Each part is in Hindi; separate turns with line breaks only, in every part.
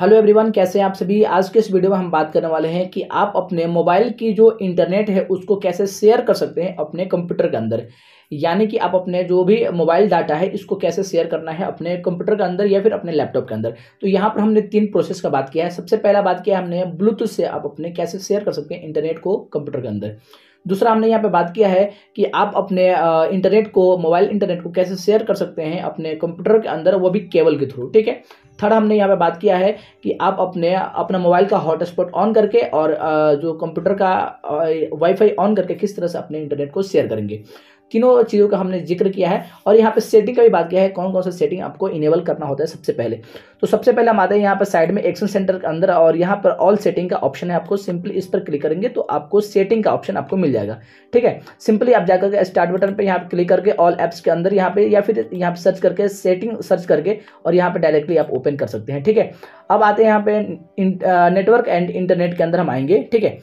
हेलो एवरीवन कैसे हैं आप सभी आज के इस वीडियो में हम बात करने वाले हैं कि आप अपने मोबाइल की जो इंटरनेट है उसको कैसे शेयर कर सकते हैं अपने कंप्यूटर के अंदर यानी कि आप अपने जो भी मोबाइल डाटा है इसको कैसे शेयर करना है अपने कंप्यूटर के अंदर या फिर अपने लैपटॉप के अंदर तो यहाँ पर हमने तीन प्रोसेस का बात किया है सबसे पहला बात किया हमने ब्लूटूथ से आप अपने कैसे शेयर कर सकते हैं इंटरनेट को कंप्यूटर के अंदर दूसरा हमने यहाँ पे बात किया है कि आप अपने इंटरनेट को मोबाइल इंटरनेट को कैसे शेयर कर सकते हैं अपने कंप्यूटर के अंदर वो भी केबल के थ्रू ठीक है थर्ड हमने यहाँ पे बात किया है कि आप अपने अपना मोबाइल का हॉटस्पॉट ऑन करके और जो कंप्यूटर का वाईफाई ऑन करके किस तरह से अपने इंटरनेट को शेयर करेंगे किनों चीज़ों का हमने जिक्र किया है और यहाँ पे सेटिंग का भी बात किया है कौन कौन सा सेटिंग आपको इनेबल करना होता है सबसे पहले तो सबसे पहले हम आते हैं यहाँ पर साइड में एक्शन सेंटर के अंदर और यहाँ पर ऑल सेटिंग का ऑप्शन है आपको सिंपली इस पर क्लिक करेंगे तो आपको सेटिंग का ऑप्शन आपको मिल जाएगा ठीक है सिंपली आप जाकर के स्टार्ट बटन पर यहाँ पर क्लिक करके ऑल एप्स के अंदर यहाँ पे या फिर यहाँ पर सर्च करके सेटिंग सर्च करके और यहाँ पर डायरेक्टली आप ओपन कर सकते हैं ठीक है अब आते हैं यहाँ पे नेटवर्क एंड इंटरनेट के अंदर हम आएंगे ठीक है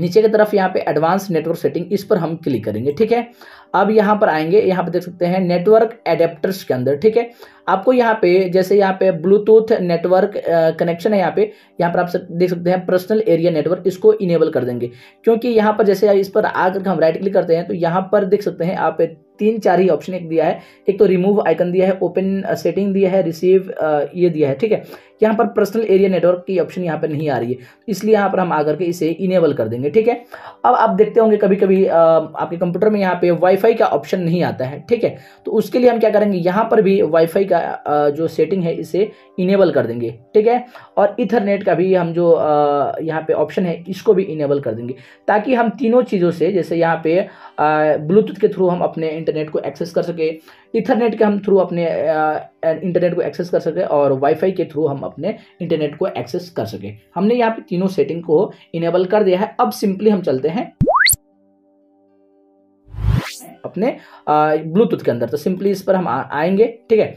नीचे की तरफ यहाँ पे एडवांस नेटवर्क सेटिंग इस पर हम क्लिक करेंगे ठीक है अब यहाँ पर आएंगे यहाँ पर देख सकते हैं नेटवर्क एडेप्टर्स के अंदर ठीक है आपको यहाँ पे जैसे यहाँ पे ब्लूटूथ नेटवर्क कनेक्शन है यहाँ पे यहाँ पर आप सक, देख सकते हैं पर्सनल एरिया नेटवर्क इसको इनेबल कर देंगे क्योंकि यहाँ पर जैसे इस पर आकर हम राइट क्लिक करते हैं तो यहाँ पर देख सकते हैं आप तीन चार ही ऑप्शन एक दिया है एक तो रिमूव आइकन दिया है ओपन सेटिंग uh, दिया है रिसीव uh, ये दिया है ठीक है यहाँ पर पर्सनल एरिया नेटवर्क की ऑप्शन यहाँ पर नहीं आ रही है इसलिए यहाँ पर हम आकर के इसे इनेबल कर देंगे ठीक है अब आप देखते होंगे कभी कभी uh, आपके कंप्यूटर में यहाँ पे वाईफाई का ऑप्शन नहीं आता है ठीक है तो उसके लिए हम क्या करेंगे यहाँ पर भी वाईफाई का जो सेटिंग है इसे इनेबल कर देंगे ठीक है और इथरनेट का भी हम जो यहाँ पे ऑप्शन है इसको भी इनेबल कर देंगे ताकि हम तीनों चीज़ों से जैसे यहाँ पे ब्लूटूथ के थ्रू हम अपने इंटरनेट को एक्सेस कर सके इथरनेट के हम थ्रू अपने इंटरनेट को एक्सेस कर सके और वाईफाई के थ्रू हम अपने इंटरनेट को एक्सेस कर सके हमने यहाँ पे तीनों सेटिंग को इनेबल कर दिया है अब सिंपली हम चलते हैं अपने ब्लूटूथ के अंदर तो सिंपली इस पर हम आ, आएंगे ठीक है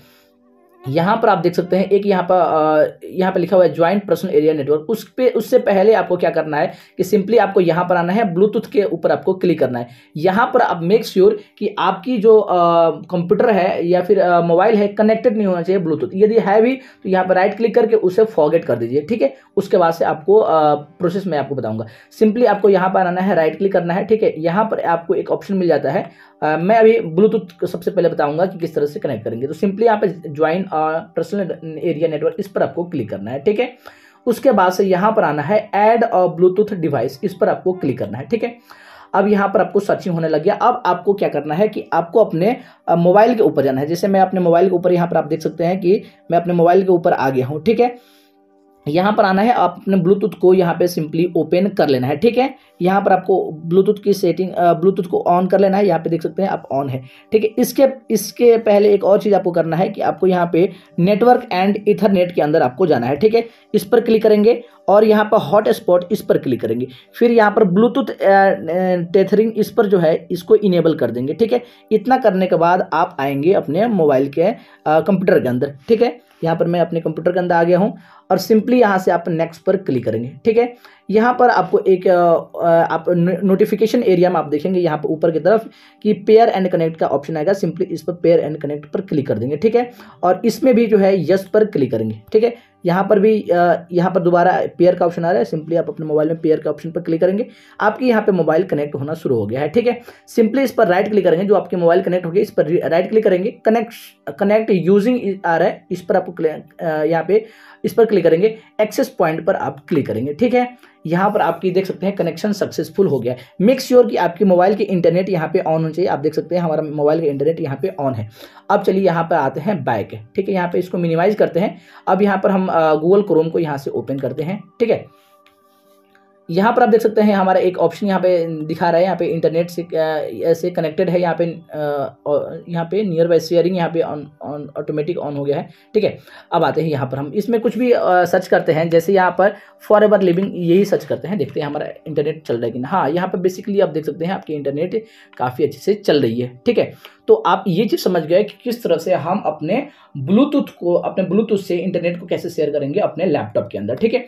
यहाँ पर आप देख सकते हैं एक यहाँ पर यहाँ पर लिखा हुआ है ज्वाइंट पर्सनल एरिया नेटवर्क उस पर उससे पहले आपको क्या करना है कि सिंपली आपको यहाँ पर आना है ब्लूटूथ के ऊपर आपको क्लिक करना है यहाँ पर आप मेक श्योर कि आपकी जो कंप्यूटर है या फिर मोबाइल है कनेक्टेड नहीं होना चाहिए ब्लूटूथ यदि है भी तो यहाँ पर राइट क्लिक करके उसे फॉगेट कर दीजिए ठीक है उसके बाद से आपको प्रोसेस मैं आपको बताऊँगा सिंपली आपको यहाँ पर आना है राइट क्लिक करना है ठीक है यहाँ पर आपको एक ऑप्शन मिल जाता है मैं अभी ब्लूटूथ सबसे पहले बताऊँगा कि किस तरह से कनेक्ट करेंगे तो सिंपली यहाँ पर ज्वाइन पर्सनल एरिया नेटवर्क इस पर आपको क्लिक करना है ठीक है उसके बाद से यहाँ पर आना है एड और ब्लूटूथ डिवाइस इस पर आपको क्लिक करना है ठीक है अब यहाँ पर आपको सर्चिंग होने लग गया अब आपको क्या करना है कि आपको अपने मोबाइल के ऊपर जाना है जैसे मैं अपने मोबाइल के ऊपर यहाँ पर आप देख सकते हैं कि मैं अपने मोबाइल के ऊपर आ गया हूँ ठीक है यहाँ पर आना है आप अपने ब्लूटूथ को यहाँ पे सिंपली ओपन कर लेना है ठीक है यहाँ पर आपको ब्लूटूथ की सेटिंग ब्लूटूथ को ऑन कर लेना है यहाँ पे देख सकते हैं आप ऑन है ठीक है इसके इसके पहले एक और चीज़ आपको करना है कि आपको यहाँ पे नेटवर्क एंड इथरनेट के अंदर आपको जाना है ठीक है इस पर क्लिक करेंगे और यहाँ पर हॉट स्पॉट इस पर क्लिक करेंगे फिर यहाँ पर ब्लूटूथ टेथरिंग इस पर जो है इसको इनेबल कर देंगे ठीक है इतना करने के बाद आप आएंगे अपने मोबाइल के कंप्यूटर के अंदर ठीक है यहाँ पर मैं अपने कंप्यूटर के अंदर आ गया हूँ और सिंपली यहाँ से आप नेक्स्ट पर क्लिक करेंगे ठीक है यहाँ पर आपको एक आप नोटिफिकेशन एरिया में आप देखेंगे यहाँ पर ऊपर की तरफ कि पेयर एंड कनेक्ट का ऑप्शन आएगा सिंपली इस पर पेयर एंड कनेक्ट पर क्लिक कर देंगे ठीक है और इसमें भी जो है यस पर क्लिक करेंगे ठीक है यहाँ पर भी यहाँ पर दोबारा पेयर का ऑप्शन आ रहा है सिंपली आप अपने मोबाइल में पेयर के ऑप्शन पर क्लिक करेंगे आपकी यहाँ पे मोबाइल कनेक्ट होना शुरू हो गया है ठीक है सिंपली इस पर राइट क्लिक करेंगे जो आपके मोबाइल कनेक्ट हो गया इस पर राइट क्लिक करेंगे कनेक्ट कनेक्ट यूजिंग आ रहा है इस पर आपको यहाँ पे इस पर क्लिक करेंगे एक्सेस पॉइंट पर आप क्लिक करेंगे ठीक है यहाँ पर आपकी देख सकते हैं कनेक्शन सक्सेसफुल हो गया मेक श्योर कि आपके मोबाइल के इंटरनेट यहाँ पे ऑन होना चाहिए आप देख सकते हैं हमारा मोबाइल का इंटरनेट यहाँ पे ऑन है अब चलिए यहाँ पर आते हैं बैक ठीक है यहाँ पे इसको मिनिमाइज करते हैं अब यहाँ पर हम गूगल क्रोम को यहाँ से ओपन करते हैं ठीक है यहाँ पर आप देख सकते हैं हमारा एक ऑप्शन यहाँ पे दिखा रहा है यहाँ पे इंटरनेट से ऐसे कनेक्टेड है यहाँ पे यहाँ पे नियर बाय शेयरिंग यहाँ पे ऑन ऑन ऑटोमेटिक ऑन हो गया है ठीक है अब आते हैं यहाँ पर हम इसमें कुछ भी सर्च करते हैं जैसे यहाँ पर फॉर एवर लिविंग यही सर्च करते हैं देखते हैं हमारा इंटरनेट चल रहा है कि ना हाँ यहाँ पर बेसिकली आप देख सकते हैं आपकी इंटरनेट काफ़ी अच्छे से चल रही है ठीक है तो आप ये चीज़ समझ गए कि किस तरह से हम अपने ब्लूटूथ को अपने ब्लूटूथ से इंटरनेट को कैसे शेयर करेंगे अपने लैपटॉप के अंदर ठीक है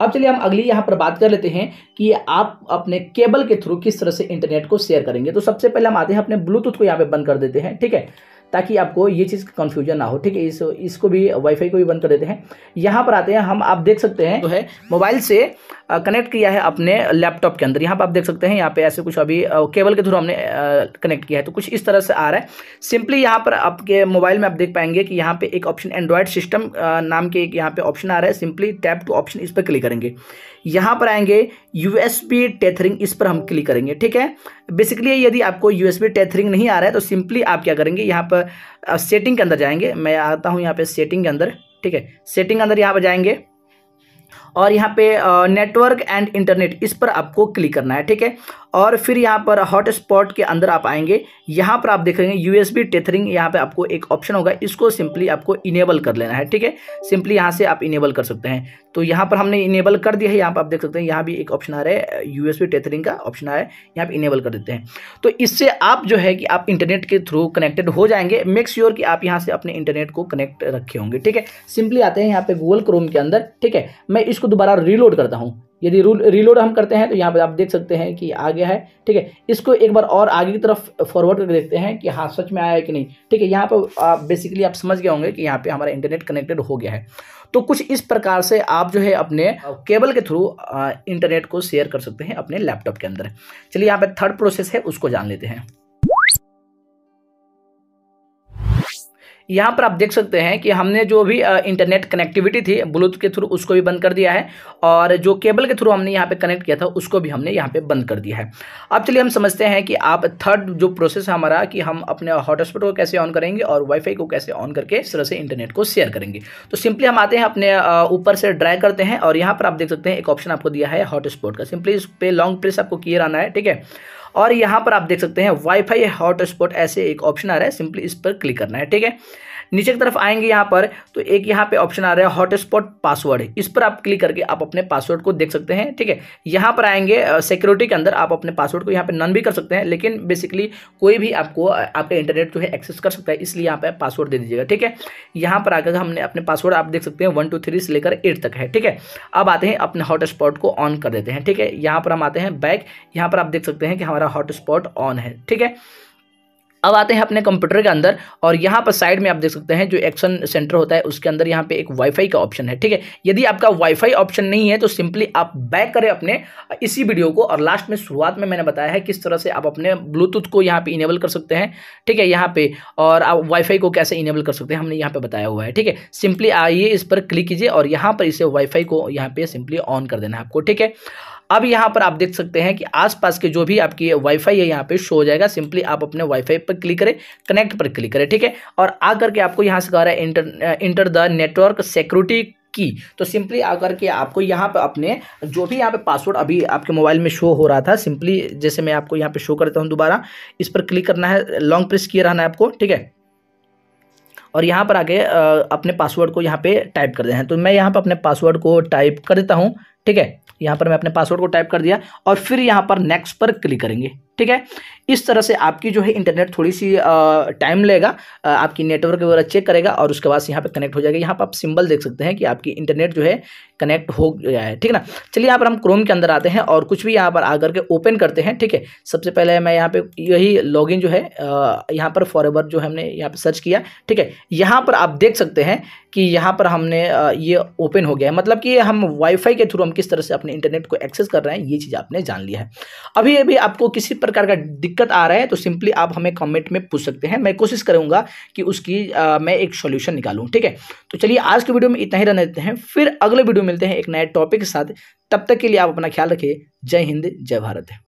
अब चलिए हम अगली यहाँ पर बात कर लेते हैं कि आप अपने केबल के थ्रू किस तरह से इंटरनेट को शेयर करेंगे तो सबसे पहले हम आते हैं अपने ब्लूटूथ को यहाँ पे बंद कर देते हैं ठीक है ताकि आपको ये चीज़ कन्फ्यूजन ना हो ठीक है इस इसको भी वाईफाई को भी बंद कर देते हैं यहाँ पर आते हैं हम आप देख सकते हैं जो तो है मोबाइल से कनेक्ट किया है अपने लैपटॉप के अंदर यहाँ पर आप देख सकते हैं यहाँ पे ऐसे कुछ अभी केबल के थ्रू हमने कनेक्ट किया है तो कुछ इस तरह से आ रहा है सिंपली यहाँ पर आपके मोबाइल में आप देख पाएंगे कि यहाँ पे एक ऑप्शन एंड्रॉयड सिस्टम नाम के एक यहाँ पे ऑप्शन आ रहा है सिंपली टैप टू ऑप्शन इस पर क्लिक करेंगे यहाँ पर आएंगे यूएसबी टेथरिंग इस पर हम क्लिक करेंगे ठीक है बेसिकली यदि आपको यू एस टेथरिंग नहीं आ रहा है तो सिंपली आप क्या करेंगे यहाँ पर सेटिंग के अंदर जाएंगे मैं आता हूँ यहाँ पे सेटिंग के अंदर ठीक है सेटिंग के अंदर यहाँ पर जाएंगे और यहाँ पे नेटवर्क एंड इंटरनेट इस पर आपको क्लिक करना है ठीक है और फिर यहाँ पर हॉटस्पॉट के अंदर आप आएंगे यहाँ पर आप देखेंगे यू एस बी टेथरिंग यहाँ पर आपको एक ऑप्शन होगा इसको सिंपली आपको इनेबल कर लेना है ठीक है सिंपली यहाँ से आप इनेबल कर सकते हैं तो यहाँ पर हमने इनेबल कर दिया है यहाँ पर आप देख सकते हैं यहाँ भी एक ऑप्शन आ रहा है यू एस बी टेथरिंग का ऑप्शन आ रहा है यहाँ पर इनेबल कर देते हैं तो इससे आप जो है कि आप इंटरनेट के थ्रू कनेक्टेड हो जाएंगे मेक श्योर कि आप यहाँ से अपने इंटरनेट को कनेक्ट रखे होंगे ठीक है सिंपली आते हैं यहाँ पर गूगल क्रोम के अंदर ठीक है मैं इसको दोबारा रीलोड करता हूँ यदि रीलोड हम करते हैं तो यहाँ पर आप देख सकते हैं कि आ गया है ठीक है इसको एक बार और आगे की तरफ फॉरवर्ड करके देखते हैं कि हाँ सच में आया है कि नहीं ठीक है यहाँ पर आप बेसिकली आप समझ गए होंगे कि यहाँ पे हमारा इंटरनेट कनेक्टेड हो गया है तो कुछ इस प्रकार से आप जो है अपने केबल के थ्रू इंटरनेट को शेयर कर सकते हैं अपने लैपटॉप के अंदर चलिए यहाँ पर थर्ड प्रोसेस है उसको जान लेते हैं यहाँ पर आप देख सकते हैं कि हमने जो भी इंटरनेट कनेक्टिविटी थी ब्लूटूथ के थ्रू उसको भी बंद कर दिया है और जो केबल के थ्रू हमने यहाँ पे कनेक्ट किया था उसको भी हमने यहाँ पे बंद कर दिया है अब चलिए हम समझते हैं कि आप थर्ड जो प्रोसेस है हमारा कि हम अपने हॉटस्पॉट को कैसे ऑन करेंगे और वाईफाई को कैसे ऑन करके इस तरह से इंटरनेट को शेयर करेंगे तो सिंपली हम आते हैं अपने ऊपर से ड्राई करते हैं और यहाँ पर आप देख सकते हैं एक ऑप्शन आपको दिया है हॉटस्पॉट का सिंपली इस पर लॉन्ग प्रेस आपको किए रहना है ठीक है और यहाँ पर आप देख सकते हैं वाईफाई हॉटस्पॉट ऐसे एक ऑप्शन आ रहा है सिंपली इस पर क्लिक करना है ठीक है नीचे की तरफ आएंगे यहाँ पर तो एक यहाँ पे ऑप्शन आ रहा है हॉटस्पॉट पासवर्ड इस पर आप क्लिक करके आप अपने पासवर्ड को देख सकते हैं ठीक है यहाँ पर आएंगे सिक्योरिटी के अंदर आप अपने पासवर्ड को यहाँ पर नन भी कर सकते हैं लेकिन बेसिकली कोई भी आपको आपका इंटरनेट जो है एक्सेस कर सकता है इसलिए यहाँ पर पासवर्ड दे दीजिएगा ठीक है यहाँ पर आकर हमने अपने पासवर्ड आप देख सकते हैं वन टू थ्री से लेकर एट तक है ठीक है अब आते हैं अपने हॉटस्पॉट को ऑन कर देते हैं ठीक है यहाँ पर हम आते हैं बैक यहाँ पर आप देख सकते हैं कि हमारा हॉटस्पॉट ऑन है ठीक है अब आते हैं अपने कंप्यूटर के अंदर और यहाँ पर साइड में आप देख सकते हैं जो एक्शन सेंटर होता है उसके अंदर यहाँ पे एक वाईफाई का ऑप्शन है ठीक है यदि आपका वाईफाई ऑप्शन नहीं है तो सिंपली आप बैक करें अपने इसी वीडियो को और लास्ट में शुरुआत में मैंने बताया है किस तरह से आप अपने ब्लूटूथ को यहाँ पर इनेबल कर सकते हैं ठीक है यहाँ पर और आप वाईफाई को कैसे इनेबल कर सकते हैं हमने यहाँ पर बताया हुआ है ठीक है सिंपली आइए इस पर क्लिक कीजिए और यहाँ पर इसे वाईफाई को यहाँ पे सिंपली ऑन कर देना है आपको ठीक है अब यहाँ पर आप देख सकते हैं कि आसपास के जो भी आपकी वाईफाई है यहाँ पे शो हो जाएगा सिंपली आप अपने वाईफाई पर क्लिक करें कनेक्ट पर क्लिक करें ठीक है और आकर के आपको यहाँ से कह रहा है enter enter the network security की तो सिंपली आकर के आपको यहाँ पर अपने जो भी यहाँ पे पासवर्ड अभी आपके मोबाइल में शो हो रहा था सिंपली जैसे मैं आपको यहाँ पर शो करता हूँ दोबारा इस पर क्लिक करना है लॉन्ग प्रेस किए रहना है आपको ठीक है और यहाँ पर आके अपने पासवर्ड को यहाँ पे टाइप कर देना है तो मैं यहाँ पर अपने पासवर्ड को टाइप कर देता हूँ ठीक है यहाँ पर मैं अपने पासवर्ड को टाइप कर दिया और फिर यहाँ पर नेक्स्ट पर क्लिक करेंगे ठीक है इस तरह से आपकी जो है इंटरनेट थोड़ी सी टाइम लेगा आपकी नेटवर्क वगैरह चेक करेगा और उसके बाद यहाँ पे कनेक्ट हो जाएगा यहाँ पर आप सिंबल देख सकते हैं कि आपकी इंटरनेट जो है कनेक्ट हो गया है ठीक है ना चलिए यहाँ पर हम क्रोम के अंदर आते हैं और कुछ भी यहाँ पर आकर के ओपन करते हैं ठीक है सबसे पहले मैं यहाँ पर यही लॉग जो है यहाँ पर फॉर जो हमने यहाँ पर सर्च किया ठीक है यहाँ पर आप देख सकते हैं कि यहाँ पर हमने ये ओपन हो गया है मतलब कि हम वाईफाई के थ्रू हम किस तरह से अपने इंटरनेट को एक्सेस कर रहे हैं ये चीज़ आपने जान लिया है अभी अभी आपको किसी पर प्रकार का दिक्कत आ रहा है तो सिंपली आप हमें कमेंट में पूछ सकते हैं मैं कोशिश करूंगा कि उसकी आ, मैं एक सोल्यूशन निकालू ठीक है तो चलिए आज के वीडियो में इतना ही रहने देते हैं फिर अगले वीडियो मिलते हैं एक नए टॉपिक के साथ तब तक के लिए आप अपना ख्याल रखिए जय हिंद जय भारत